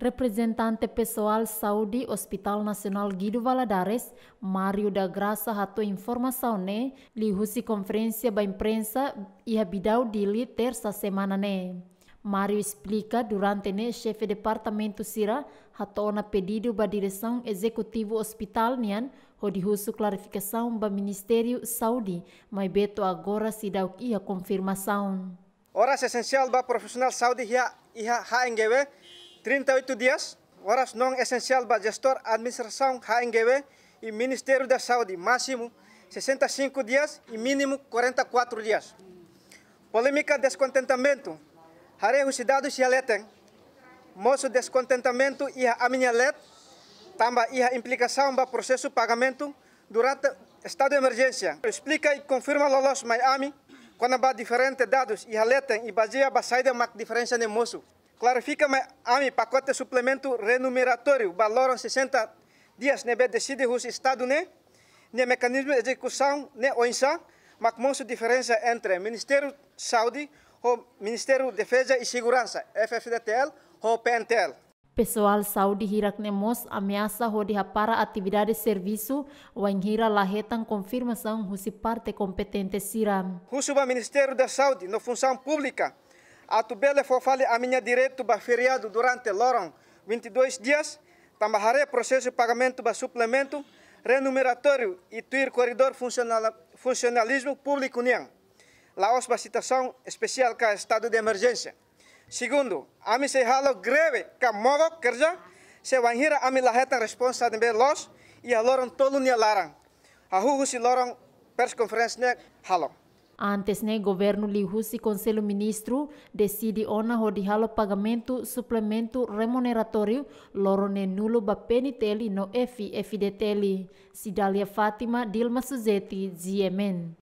Representante pessoal Saudi Hospital Nasional Guido Valadares, Mario da Graça ratou informação né, lihusi conferência da imprensa e bidau dili terça semana né. Mario explica durante né chefe departamento Sira ratou na pedido da direção executivo hospital nian husu clarificação ba Ministério Saudi, mai beto agora sidau ia confirmação. Ora essencial ba profissional Saudi ia ia HNGW 38 dias, horas não essencial para gestor administração HNGW e Ministério da Saúde, máximo 65 dias e mínimo 44 dias. Polêmica descontentamento. Haré os cidadãos se aletem. Moço descontentamento e a minha let, também e a implicação para processo pagamento durante estado de emergência. Explica e confirma lolos Miami quando há diferentes dados e a letem e baseia a saída uma diferença de moço. Clarifica-me a mim, pacote suplemento renumeratório, valor 60 dias, nebe né, decide o Estado, né? Ne né, mecanismo de execução, né? OINSA, mas mostra diferença entre Ministério Saúde, o Ministério de Defesa e Segurança, FFDTL, ou PNTL. Pessoal saúde hirak nemos ameaça rodíra para atividade serviço ou hira lahetan confirmação husi parte competente siram. Husuba Ministério da Saúde, na função pública, a tubele foi fofale a minha direito para feriado durante lorong 22 dias, tambaharé processo de pagamento para suplemento renumeratório e tuir corredor funcional, funcionalismo público niang. Laos ba citação especial é estado de emergência. Segundo, a se halo greve ka mogo kerja se a ami lahetan responsa de los e a lorong tolu nia larang. Ahuhu si lorong pers halo. Antes né, governo o Conselho Ministro decide ona rodihalo pagamento suplemento remuneratório lorone nulo ba PNTL no FFDTL. Sidalia Fátima Dilma Suzeti, Ziemen.